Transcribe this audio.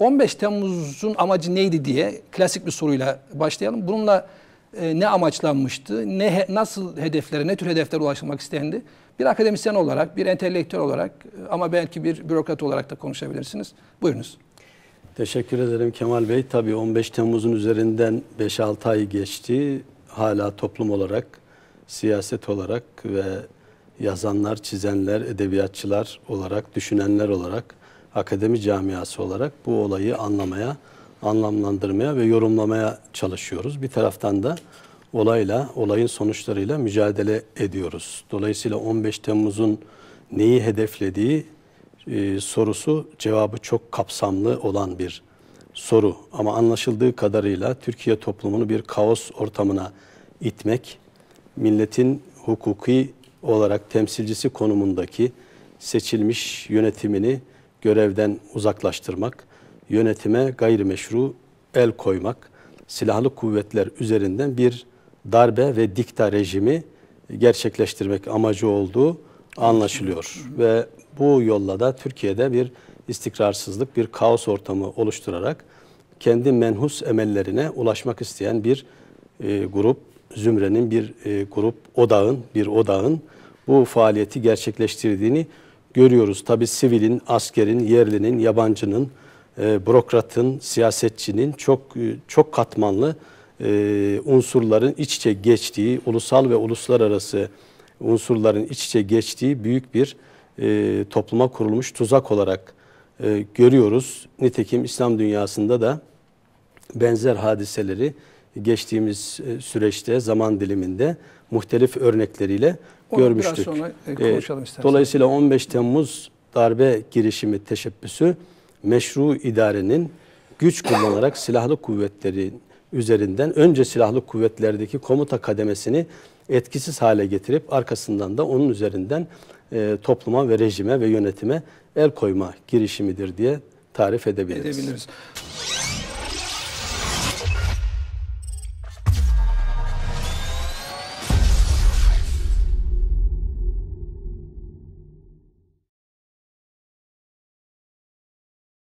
15 Temmuz'un amacı neydi diye klasik bir soruyla başlayalım. Bununla e, ne amaçlanmıştı, ne he, nasıl hedeflere, ne tür hedeflere ulaşılmak istendi? Bir akademisyen olarak, bir entelektüel olarak e, ama belki bir bürokrat olarak da konuşabilirsiniz. Buyurunuz. Teşekkür ederim Kemal Bey. Tabii 15 Temmuz'un üzerinden 5-6 ay geçti. Hala toplum olarak, siyaset olarak ve yazanlar, çizenler, edebiyatçılar olarak, düşünenler olarak akademi camiası olarak bu olayı anlamaya, anlamlandırmaya ve yorumlamaya çalışıyoruz. Bir taraftan da olayla, olayın sonuçlarıyla mücadele ediyoruz. Dolayısıyla 15 Temmuz'un neyi hedeflediği e, sorusu cevabı çok kapsamlı olan bir soru. Ama anlaşıldığı kadarıyla Türkiye toplumunu bir kaos ortamına itmek, milletin hukuki olarak temsilcisi konumundaki seçilmiş yönetimini görevden uzaklaştırmak, yönetime gayrimeşru el koymak, silahlı kuvvetler üzerinden bir darbe ve dikta rejimi gerçekleştirmek amacı olduğu anlaşılıyor. Ve bu yolla da Türkiye'de bir istikrarsızlık, bir kaos ortamı oluşturarak kendi menhus emellerine ulaşmak isteyen bir e, grup, zümrenin bir e, grup, odağın, bir odağın bu faaliyeti gerçekleştirdiğini görüyoruz. Tabi sivilin, askerin, yerlinin, yabancının, e, bürokratın, siyasetçinin çok e, çok katmanlı e, unsurların iç içe geçtiği, ulusal ve uluslararası unsurların iç içe geçtiği büyük bir e, topluma kurulmuş tuzak olarak e, görüyoruz. Nitekim İslam dünyasında da benzer hadiseleri geçtiğimiz e, süreçte, zaman diliminde muhtelif örnekleriyle görmüştük. Biraz sonra e, e, konuşalım istersen. Dolayısıyla 15 Temmuz darbe girişimi teşebbüsü meşru idarenin güç kullanarak silahlı kuvvetleri üzerinden önce silahlı kuvvetlerdeki komuta kademesini etkisiz hale getirip arkasından da onun üzerinden e, topluma ve rejime ve yönetime el koyma girişimidir diye tarif edebiliriz. edebiliriz.